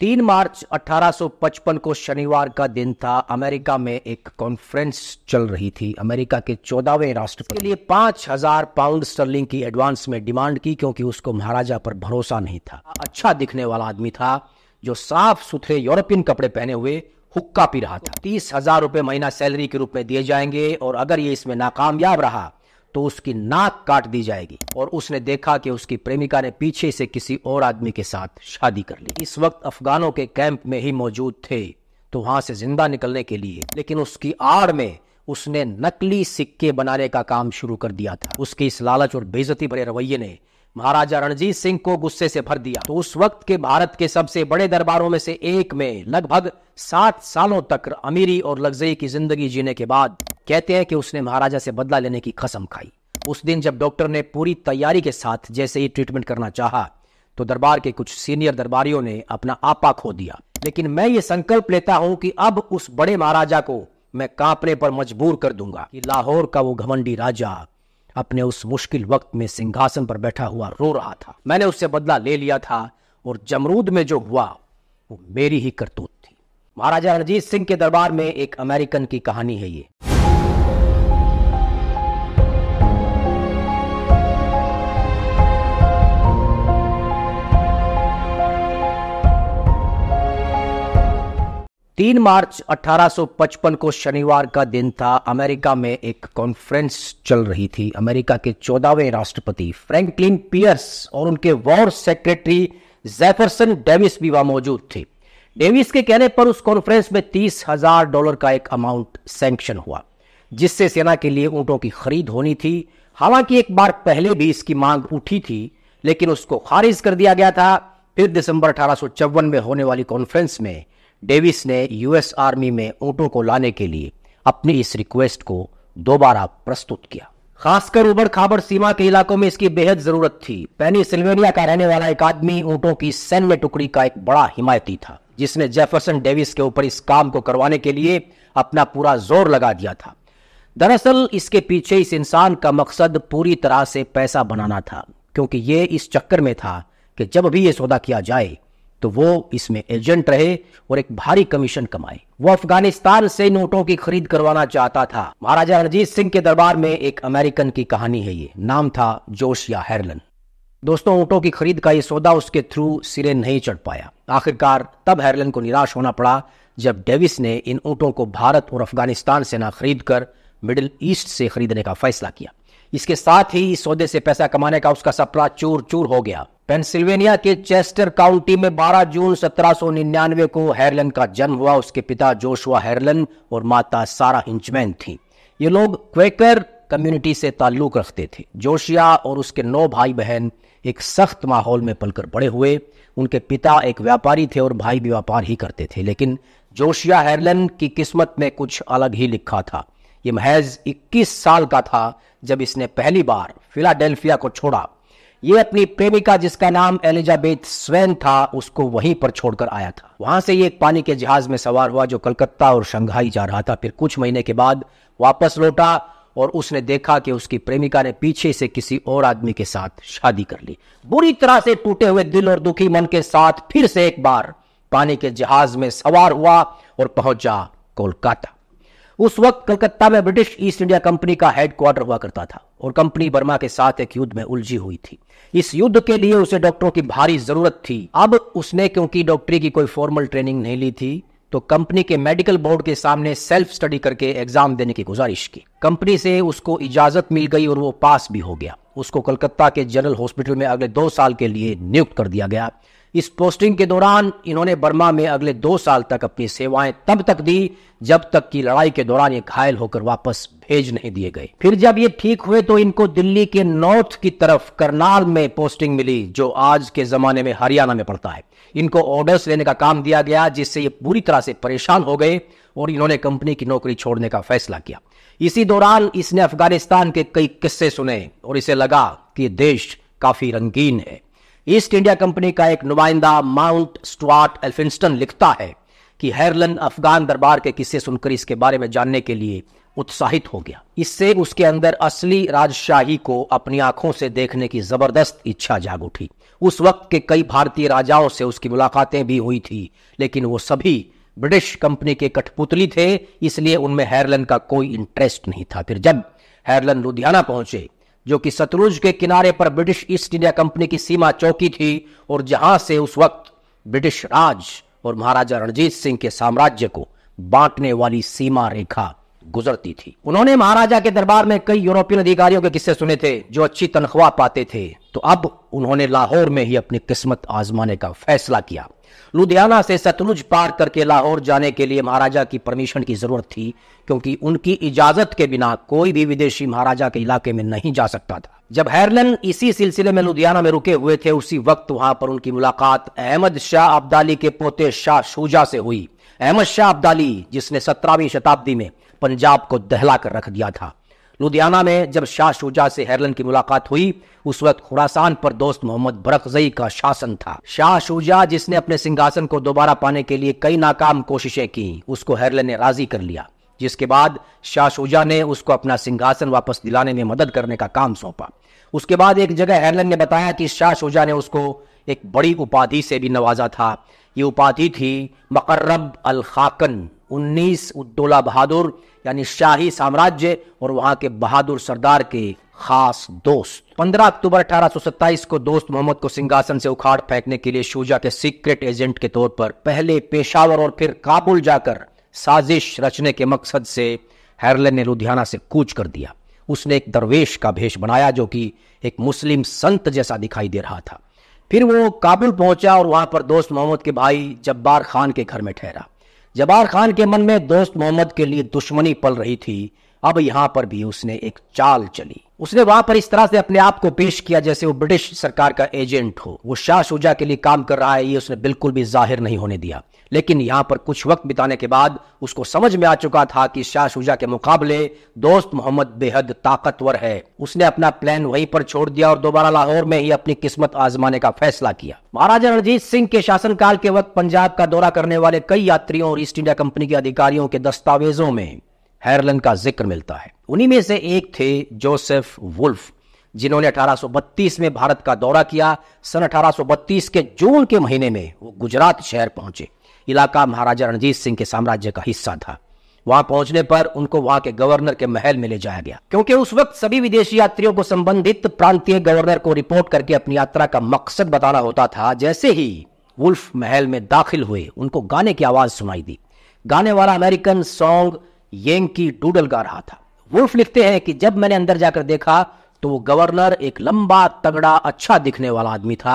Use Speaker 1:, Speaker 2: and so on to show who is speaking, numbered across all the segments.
Speaker 1: तीन मार्च 1855 को शनिवार का दिन था अमेरिका में एक कॉन्फ्रेंस चल रही थी अमेरिका के चौदहवें राष्ट्रपति के लिए पांच हजार पाउंड स्टर्लिंग की एडवांस में डिमांड की क्योंकि उसको महाराजा पर भरोसा नहीं था अच्छा दिखने वाला आदमी था जो साफ सुथरे यूरोपियन कपड़े पहने हुए हुक्का पी रहा था तीस हजार रुपए महीना सैलरी के रूप में दिए जाएंगे और अगर ये इसमें नाकामयाब रहा तो उसकी नाक काट दी जाएगी और उसने देखा कि उसकी प्रेमिका ने पीछे से किसी और आदमी के साथ शादी कर ली इस वक्त अफगानों के कैंप में ही मौजूद थे तो वहां से जिंदा निकलने के लिए लेकिन उसकी आड़ में उसने नकली सिक्के बनाने का काम शुरू कर दिया था उसके इस लालच और बेजती भरे रवैये ने महाराजा रणजीत सिंह को गुस्से से भर दिया तो उस वक्त के भारत के सबसे बड़े दरबारों में से एक में लगभग सात सालों तक अमीरी और लग्जरी की जिंदगी जीने के बाद कहते हैं कि उसने महाराजा से बदला लेने की कसम खाई उस दिन जब डॉक्टर ने पूरी तैयारी के साथ जैसे ही ट्रीटमेंट करना चाहा तो दरबार के कुछ सीनियर दरबारियों ने अपना आपा खो दिया लेकिन मैं ये संकल्प लेता हूं कि अब उस बड़े महाराजा को मैं कांपने पर मजबूर कर दूंगा कि लाहौर का वो घमंडी राजा अपने उस मुश्किल वक्त में सिंहासन पर बैठा हुआ रो रहा था मैंने उससे बदला ले लिया था और जमरूद में जो हुआ वो मेरी ही करतूत थी महाराजा रणजीत सिंह के दरबार में एक अमेरिकन की कहानी है ये तीन मार्च 1855 को शनिवार का दिन था अमेरिका में एक कॉन्फ्रेंस चल रही थी अमेरिका के चौदहवें राष्ट्रपति फ्रैंकलिन पियर्स और उनके वॉर सेक्रेटरी जेफरसन डेविस भी वहां मौजूद थे डेविस के कहने पर उस कॉन्फ्रेंस में तीस हजार डॉलर का एक अमाउंट सैंक्शन हुआ जिससे सेना के लिए ऊंटों की खरीद होनी थी हालांकि एक बार पहले भी इसकी मांग उठी थी लेकिन उसको खारिज कर दिया गया था फिर दिसंबर अठारह में होने वाली कॉन्फ्रेंस में डेविस ने यूएस आर्मी में ऊँटों को लाने के लिए अपनी इस रिक्वेस्ट को दोबारा प्रस्तुत किया खासकर उबड़ खाबड़ सीमा के इलाकों में इसकी बेहद जरूरत थी पेनिसिल्वेनिया का रहने वाला एक आदमी ऊँटों की सैन्य टुकड़ी का एक बड़ा हिमायती था जिसने जेफरसन डेविस के ऊपर इस काम को करवाने के लिए अपना पूरा जोर लगा दिया था दरअसल इसके पीछे इस इंसान का मकसद पूरी तरह से पैसा बनाना था क्योंकि ये इस चक्कर में था कि जब भी ये सौदा किया जाए तो वो इसमें एजेंट रहे और एक भारी कमीशन कमाए वो अफगानिस्तान से नोटों की खरीद करवाना चाहता था महाराजा रणजीत सिंह के दरबार में एक अमेरिकन की कहानी है ये नाम था जोशिया हेरलन दोस्तों ऊँटों की खरीद का ये सौदा उसके थ्रू सिरे नहीं चढ़ पाया आखिरकार तब हेरलन को निराश होना पड़ा जब डेविस ने इन ऊँटों को भारत और अफगानिस्तान से ना खरीद कर मिडिल ईस्ट से खरीदने का फैसला किया इसके साथ ही इस सौदे से पैसा कमाने का उसका सपना चूर चूर हो गया पेंसिल्वेनिया के चेस्टर काउंटी में 12 जून 1799 को हेरलन का जन्म हुआ उसके पिता जोशुआ हेरलन और माता सारा हिंचमैन थी ये लोग क्वेकर कम्युनिटी से ताल्लुक रखते थे जोशिया और उसके नौ भाई बहन एक सख्त माहौल में पलकर बड़े हुए उनके पिता एक व्यापारी थे और भाई भी व्यापार ही करते थे लेकिन जोशिया हेरलन की किस्मत में कुछ अलग ही लिखा था ये महज 21 साल का था जब इसने पहली बार फिलाडेल्फिया को छोड़ा ये अपनी प्रेमिका जिसका नाम एलिजाबेथ स्वैन था उसको वहीं पर छोड़कर आया था वहां से ये एक पानी के जहाज में सवार हुआ जो कलकत्ता और शंघाई जा रहा था फिर कुछ महीने के बाद वापस लौटा और उसने देखा कि उसकी प्रेमिका ने पीछे से किसी और आदमी के साथ शादी कर ली बुरी तरह से टूटे हुए दिल और दुखी मन के साथ फिर से एक बार पानी के जहाज में सवार हुआ और पहुंचा कोलकाता उस वक्त कलकत्ता में ब्रिटिश ईस्ट इंडिया कंपनी का हेडक्वार्टर हुआ करता था और कंपनी बर्मा के साथ एक युद्ध में उलझी हुई थी इस युद्ध के लिए उसे डॉक्टरों की भारी जरूरत थी अब उसने क्योंकि डॉक्टरी की कोई फॉर्मल ट्रेनिंग नहीं ली थी तो कंपनी के मेडिकल बोर्ड के सामने सेल्फ स्टडी करके एग्जाम देने की गुजारिश की कंपनी से उसको इजाजत मिल गई और वो पास भी हो गया उसको कलकत्ता के जनरल हॉस्पिटल में अगले दो साल के लिए नियुक्त कर दिया गया इस पोस्टिंग के दौरान इन्होंने बर्मा में अगले दो साल तक अपनी सेवाएं तब तक दी जब तक कि लड़ाई के दौरान ये घायल होकर वापस भेज नहीं दिए गए फिर जब ये ठीक हुए तो इनको दिल्ली के नॉर्थ की तरफ करनाल में पोस्टिंग मिली जो आज के जमाने में हरियाणा में पड़ता है इनको ऑर्डर्स लेने का काम दिया गया जिससे ये पूरी तरह से परेशान हो गए और इन्होंने कंपनी की नौकरी छोड़ने का फैसला किया इसी दौरान इसने अफगानिस्तान के कई किस्से सुने और इसे लगा कि देश काफी रंगीन है ईस्ट इंडिया कंपनी का एक नुमाइंदा माउंट स्टुआर्ट एल्फिंस्टन लिखता है कि हेरलन अफगान दरबार के किस्से सुनकर इसके बारे में जानने के लिए उत्साहित हो गया इससे उसके अंदर असली राजशाही को अपनी आंखों से देखने की जबरदस्त इच्छा जाग उठी उस वक्त के कई भारतीय राजाओं से उसकी मुलाकातें भी हुई थी लेकिन वो सभी ब्रिटिश कंपनी के कठपुतली थे इसलिए उनमें हेरलन का कोई इंटरेस्ट नहीं था फिर जब हेरलन लुधियाना पहुंचे जो कि सतलुज के किनारे पर ब्रिटिश ईस्ट इंडिया कंपनी की सीमा चौकी थी और जहां से उस वक्त ब्रिटिश राज और महाराजा रणजीत सिंह के साम्राज्य को बांटने वाली सीमा रेखा गुजरती थी उन्होंने महाराजा के दरबार में कई यूरोपियन अधिकारियों के किस्से सुने थे जो अच्छी तनख्वाह पाते थे तो अब उन्होंने लाहौर में ही अपनी किस्मत आजमाने का फैसला किया लुधियाना से सतलुज पार करके लाहौर जाने के लिए महाराजा की परमिशन की जरूरत थी क्योंकि उनकी इजाजत के बिना कोई भी विदेशी महाराजा के इलाके में नहीं जा सकता था जब हैरलन इसी सिलसिले में लुधियाना में रुके हुए थे उसी वक्त वहां पर उनकी मुलाकात अहमद शाह अब्दाली के पोते शाह शुजा से हुई अहमद शाह अब्दाली जिसने सत्रहवीं शताब्दी में पंजाब को दहला कर रख दिया था लुधियाना में जब शाह शुजा से हेरलन की मुलाकात हुई उस वक्त खुरासान पर दोस्त मोहम्मद बरकजई का शासन था शाह शुजा जिसने अपने सिंहासन को दोबारा पाने के लिए कई नाकाम कोशिशें की उसको हेरलन ने राजी कर लिया जिसके बाद शाह शुजा ने उसको अपना सिंहासन वापस दिलाने में मदद करने का काम सौंपा उसके बाद एक जगह हेरलन ने बताया कि शाह शुजा ने उसको एक बड़ी उपाधि से भी नवाजा था ये उपाधि थी मकर्रब अल खाकन 19 उद्दोला बहादुर यानी शाही साम्राज्य और वहां के बहादुर सरदार के खास दोस्त 15 अक्टूबर 1827 को दोस्त मोहम्मद को सिंहासन से उखाड़ फेंकने के लिए शुजा के सीक्रेट एजेंट के तौर पर पहले पेशावर और फिर काबुल जाकर साजिश रचने के मकसद से हैरले ने लुधियाना से कूच कर दिया उसने एक दरवेश का भेष बनाया जो कि एक मुस्लिम संत जैसा दिखाई दे रहा था फिर वो काबुल पहुंचा और वहां पर दोस्त मोहम्मद के भाई जब्बार खान के घर में ठहरा जबार खान के मन में दोस्त मोहम्मद के लिए दुश्मनी पल रही थी अब यहां पर भी उसने एक चाल चली उसने वहां पर इस तरह से अपने आप को पेश किया जैसे वो ब्रिटिश सरकार का एजेंट हो वो शाह शुजा के लिए काम कर रहा है ये उसने बिल्कुल भी जाहिर नहीं होने दिया लेकिन यहां पर कुछ वक्त बिताने के बाद उसको समझ में आ चुका था कि शाह शुजा के मुकाबले दोस्त मोहम्मद बेहद ताकतवर है उसने अपना प्लान वहीं पर छोड़ दिया और दोबारा लाहौर में ही अपनी किस्मत आजमाने का फैसला किया महाराजा रणजीत सिंह के शासनकाल के वक्त पंजाब का दौरा करने वाले कई यात्रियों और ईस्ट इंडिया कंपनी के अधिकारियों के दस्तावेजों में हैरलन का जिक्र मिलता है उन्हीं में से एक थे जोसेफ वुल्फ जिन्होंने 1832 में भारत का दौरा किया सन 1832 के जून के महीने में वो गुजरात शहर पहुंचे इलाका महाराजा रणजीत सिंह के साम्राज्य का हिस्सा था वहां पहुंचने पर उनको वहां के गवर्नर के महल में ले जाया गया क्योंकि उस वक्त सभी विदेशी यात्रियों को संबंधित प्रांतीय गवर्नर को रिपोर्ट करके अपनी यात्रा का मकसद बताना होता था जैसे ही वुल्फ महल में दाखिल हुए उनको गाने की आवाज सुनाई दी गाने वाला अमेरिकन सॉन्ग येंकी डूडल गा रहा था वुल्फ लिखते हैं कि जब मैंने अंदर जाकर देखा तो वो गवर्नर एक लंबा तगड़ा अच्छा दिखने वाला आदमी था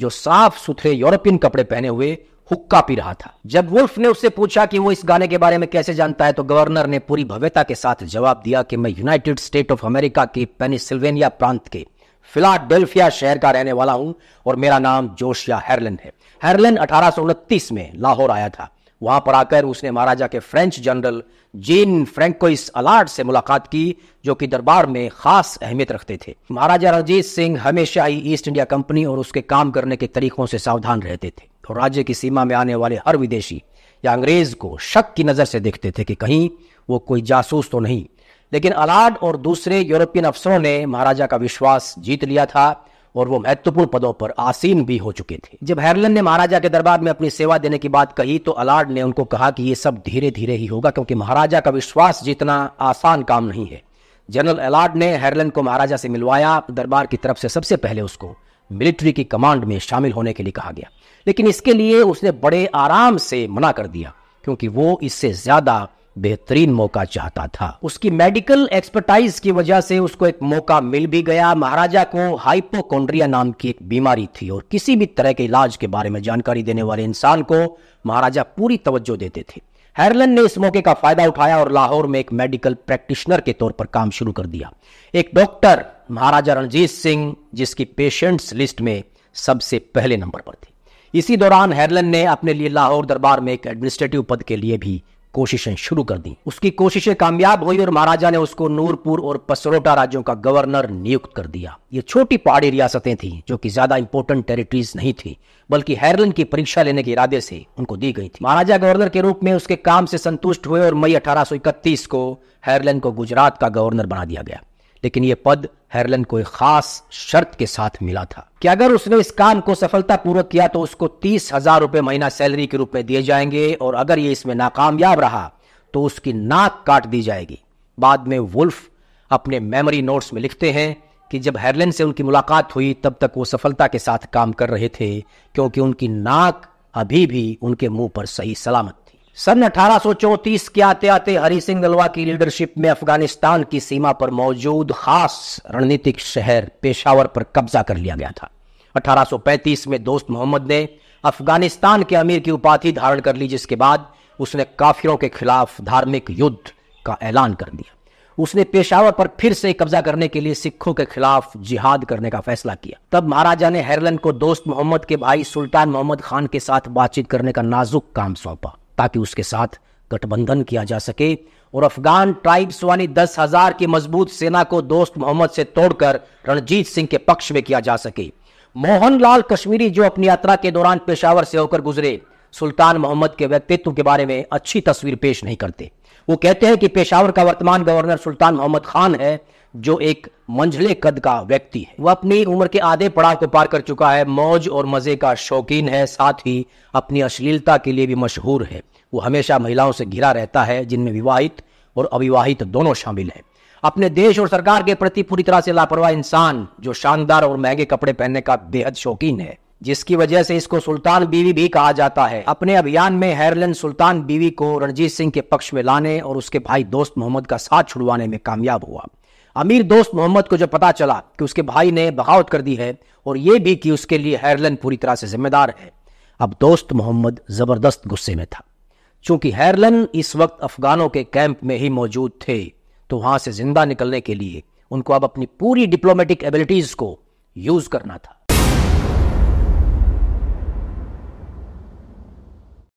Speaker 1: जो साफ सुथरे यूरोपियन कपड़े पहने हुए हुक्का पी रहा था जब वुल्फ ने उससे पूछा कि वो इस गाने के बारे में कैसे जानता है तो गवर्नर ने पूरी भव्यता के साथ जवाब दिया कि मैं यूनाइटेड स्टेट ऑफ अमेरिका के पेनिसिल्वेनिया प्रांत के फिलाडेल्फिया शहर का रहने वाला हूं और मेरा नाम जोशिया हेरलन है हेरलन अठारह में लाहौर आया था वहां पर आकर उसने महाराजा के French general Jean Francois Allard से मुलाकात की जो कि दरबार में खास अहमियत रखते थे महाराजा रणजीत सिंह हमेशा ही ईस्ट इंडिया कंपनी और उसके काम करने के तरीकों से सावधान रहते थे और राज्य की सीमा में आने वाले हर विदेशी या अंग्रेज को शक की नज़र से देखते थे कि कहीं वो कोई जासूस तो नहीं लेकिन अलार्ड और दूसरे यूरोपियन अफसरों ने महाराजा का विश्वास जीत लिया था और वो महत्वपूर्ण पदों पर आसीन भी हो चुके थे जब हेरलन ने महाराजा के दरबार में अपनी सेवा देने की बात कही तो अलार्ड ने उनको कहा कि ये सब धीरे धीरे ही होगा क्योंकि महाराजा का विश्वास जीतना आसान काम नहीं है जनरल अलार्ड ने हेरलन को महाराजा से मिलवाया दरबार की तरफ से सबसे पहले उसको मिलिट्री की कमांड में शामिल होने के लिए कहा गया लेकिन इसके लिए उसने बड़े आराम से मना कर दिया क्योंकि वो इससे ज्यादा बेहतरीन मौका चाहता था उसकी मेडिकल एक्सपर्टाइज की वजह से उसको एक मौका मिल भी गया महाराजा को हाइपोकोन्ड्रिया नाम की एक बीमारी थी और किसी भी तरह के इलाज के बारे में जानकारी देने वाले इंसान को महाराजा पूरी तवज्जो देते थे हेरलन ने इस मौके का फायदा उठाया और लाहौर में एक मेडिकल प्रैक्टिशनर के तौर पर काम शुरू कर दिया एक डॉक्टर महाराजा रणजीत सिंह जिसकी पेशेंट्स लिस्ट में सबसे पहले नंबर पर थे इसी दौरान हेरलन ने अपने लिए लाहौर दरबार में एक एडमिनिस्ट्रेटिव पद के लिए भी कोशिशें शुरू कर दी उसकी कोशिशें कामयाब हुई और महाराजा ने उसको नूरपुर और पसरोटा राज्यों का गवर्नर नियुक्त कर दिया ये छोटी पहाड़ी रियासतें थी जो कि ज्यादा इंपोर्टेंट टेरिटरीज नहीं थी बल्कि हेरलिन की परीक्षा लेने के इरादे से उनको दी गई थी महाराजा गवर्नर के रूप में उसके काम से संतुष्ट हुए और मई अठारह को हेरलिन को गुजरात का गवर्नर बना दिया गया लेकिन यह पद हेरलन को एक खास शर्त के साथ मिला था कि अगर उसने इस काम को सफलतापूर्वक किया तो उसको तीस हजार रुपए महीना सैलरी के रूप में दिए जाएंगे और अगर ये इसमें नाकामयाब रहा तो उसकी नाक काट दी जाएगी बाद में वुल्फ अपने मेमोरी नोट्स में लिखते हैं कि जब हेरलन से उनकी मुलाकात हुई तब तक वो सफलता के साथ काम कर रहे थे क्योंकि उनकी नाक अभी भी उनके मुंह पर सही सलामत सन अठारह के आते आते हरि सिंह नलवा की लीडरशिप में अफगानिस्तान की सीमा पर मौजूद खास रणनीतिक शहर पेशावर पर कब्जा कर लिया गया था 1835 में दोस्त मोहम्मद ने अफगानिस्तान के अमीर की उपाधि धारण कर ली जिसके बाद उसने काफिरों के खिलाफ धार्मिक युद्ध का ऐलान कर दिया उसने पेशावर पर फिर से कब्जा करने के लिए सिखों के खिलाफ जिहाद करने का फैसला किया तब महाराजा ने हेरलन को दोस्त मोहम्मद के भाई सुल्तान मोहम्मद खान के साथ बातचीत करने का नाजुक काम सौंपा ताकि उसके साथ गठबंधन किया जा सके और अफगान ट्राइब्स वाली दस हजार की मजबूत सेना को दोस्त मोहम्मद से तोड़कर रणजीत सिंह के पक्ष में किया जा सके मोहनलाल कश्मीरी जो अपनी यात्रा के दौरान पेशावर से होकर गुजरे सुल्तान मोहम्मद के व्यक्तित्व के बारे में अच्छी तस्वीर पेश नहीं करते वो कहते हैं कि पेशावर का वर्तमान गवर्नर सुल्तान मोहम्मद खान है जो एक मंझले कद का व्यक्ति है वह अपनी उम्र के आधे पड़ाव को पार कर चुका है मौज और मज़े का शौकीन है साथ ही अपनी अश्लीलता के लिए भी मशहूर है वो हमेशा महिलाओं से घिरा रहता है जिनमें विवाहित और अविवाहित दोनों शामिल हैं अपने देश और सरकार के प्रति पूरी तरह से लापरवाह इंसान जो शानदार और महंगे कपड़े पहनने का बेहद शौकीन है जिसकी वजह से इसको सुल्तान बीवी भी कहा जाता है अपने अभियान में हेरलन सुल्तान बीवी को रणजीत सिंह के पक्ष में लाने और उसके भाई दोस्त मोहम्मद का साथ छुड़वाने में कामयाब हुआ अमीर दोस्त मोहम्मद को जब पता चला कि उसके भाई ने बगावत कर दी है और ये भी कि उसके लिए हेरलन पूरी तरह से जिम्मेदार है अब दोस्त मोहम्मद जबरदस्त गुस्से में था चूंकि हेरलन इस वक्त अफगानों के कैंप में ही मौजूद थे तो वहां से जिंदा निकलने के लिए उनको अब अपनी पूरी डिप्लोमेटिक एबिलिटीज को यूज करना था